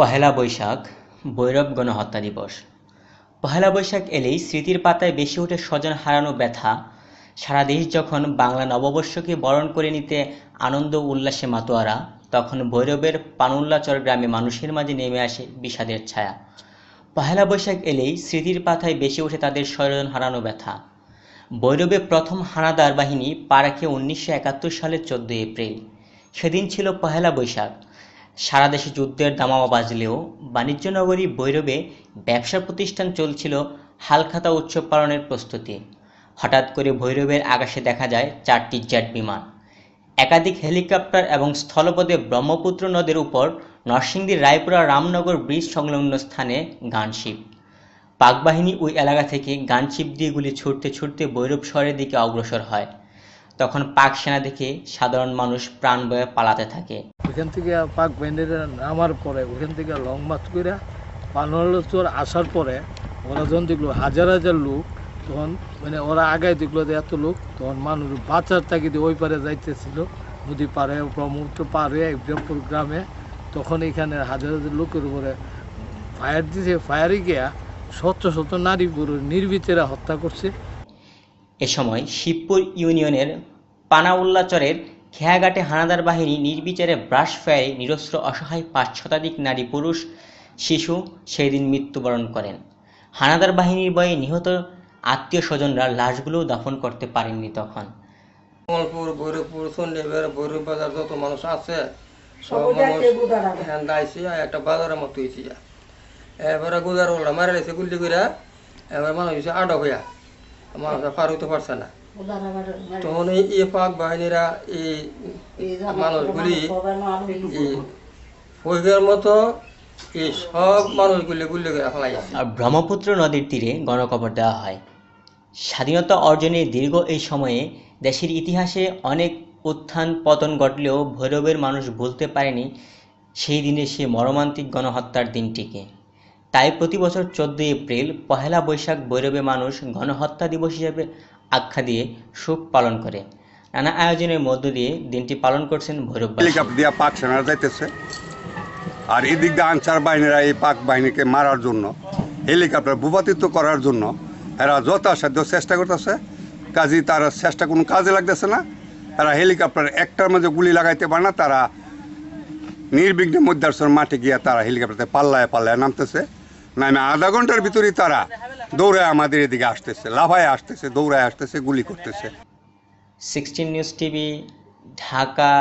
পহেলা বৈশাখ বৈরব গণহত্যা দিবস পহেলা বৈশাখ এলেই স্মৃতির পাতায় বেশি ওঠে স্বজন হারানো ব্যথা সারা দেশ যখন বাংলা নববর্ষকে বরণ করে নিতে আনন্দ উল্লাসে মাতোয়ারা তখন বৈরবের পানুল্লাচর গ্রামে মানুষের মাঝে নেমে আসে বিষাদের ছায়া পহেলা বৈশাখ এলেই স্মৃতির পাতায় বেশি ওঠে তাদের স্বজন হারানো ব্যথা বৈরবে প্রথম হানাদার বাহিনী পা রাখে উনিশশো সালের চোদ্দোই এপ্রিল সেদিন ছিল পহেলা বৈশাখ সারা দেশে যুদ্ধের দামামা বাজলেও বাণিজ্য নগরী ভৈরবে ব্যবসা প্রতিষ্ঠান চলছিল হালখাতা উৎসব পালনের প্রস্তুতি হঠাৎ করে ভৈরবের আকাশে দেখা যায় চারটি জেট বিমান একাধিক হেলিকপ্টার এবং স্থলপদে ব্রহ্মপুত্র নদের উপর নরসিংদীর রায়পুরা রামনগর ব্রিজ সংলগ্ন স্থানে গানশিপ পাকবাহিনী ওই এলাকা থেকে গানশিপ দিয়ে গুলি ছুটতে ছুটতে বৈরব শহরের দিকে অগ্রসর হয় তখন পাক সেনা দেখে সাধারণ মানুষ প্রাণ বয়ে পালাতে থাকে ওখান থেকে পাক ব্যান্ডেরা নামার পরে ওখান থেকে লং মার্চ করে পানোয়ার আসার পরে ওরা যখন দেখলো হাজার হাজার লোক তখন মানে ওরা আগায় দেখলো যে এত লোক তখন মানুষ বাঁচার দিয়ে ওই পারে যাইতেছিল নদী পারে ব্রহ্মপুত্র পার হয়ে গ্রামে তখন এখানে হাজার হাজার লোকের উপরে ফায়ার দিছে ফায়ারে গিয়া শত শত নারী পুরুষ নির্বিচারে হত্যা করছে এ সময় শিবপুর ইউনিয়নের পানাউল্লাচরের খেয়াঘাটে হানাদার বাহিনী নির্বিচারে ব্রাশ ফায়ারে নিরস্ত্র অসহায় পাঁচ শতাধিক নারী পুরুষ শিশু সেই মৃত্যুবরণ করেন হানাদার বাহিনীর বয়ে নিহত আত্মীয় স্বজনরা লাশগুলো দাফন করতে পারেননি তখন কমলপুর ভৈরবপুর চন্ডীবের ভৈরব বাজার যত মানুষ আছে সব মানুষ একটা বাজারের মতো হয়েছি এবারে গুজার মারা লেছে গুলি করে এবার মানুষ হয়েছে আটক হইয়া মানুষরা পার হইতে পারছে না তখন এই পাক বাহিনীরা এই মানুষগুলি হইবার মতো এই সব মানুষগুলি গুলি করে ফেলাই আর ব্রহ্মপুত্র নদীর তীরে গণকবর দেওয়া হয় স্বাধীনতা অর্জনের দীর্ঘ এই সময়ে দেশের ইতিহাসে অনেক উত্থান পতন ঘটলেও ভৈরবের মানুষ ভুলতে পারেনি সেই দিনে সে মর্মান্তিক গণহত্যার দিনটিকে তাই প্রতি বছর চোদ্দই এপ্রিল পহেলা বৈশাখ বৈরবে মানুষ গণহত্যা দিবস হিসেবে আখ্যা দিয়ে শোক পালন করে নানা আয়োজনের মধ্য দিয়ে দিনটি পালন করছেন ভৈরব দিয়া পাক সেনারা যাইতেছে আর এদিক দিয়ে আনসার বাহিনীরা এই পাক বাহিনীকে মারার জন্য হেলিকপ্টার ভূপাতিত্ব করার জন্য এরা যথাসাধ্য চেষ্টা করতেছে কাজী তারা চেষ্টা কোনো কাজে লাগতেছে না তারা হেলিকপ্টার একটার মাঝে গুলি লাগাইতে পারে না তারা নির্বিঘ্নে মধ্যার্সর মাঠে গিয়ে তারা হেলিকপ্টারে পাল্লায় পাল্লায় নামতেছে নামে আধা ঘন্টার ভিতরে তারা দৌড়ায় আমাদের এদিকে আসতেছে লাফায় আসতেছে দৌড়ায় আসতেছে গুলি করতেছে সিক্সটিন নিউজ টিভি ঢাকা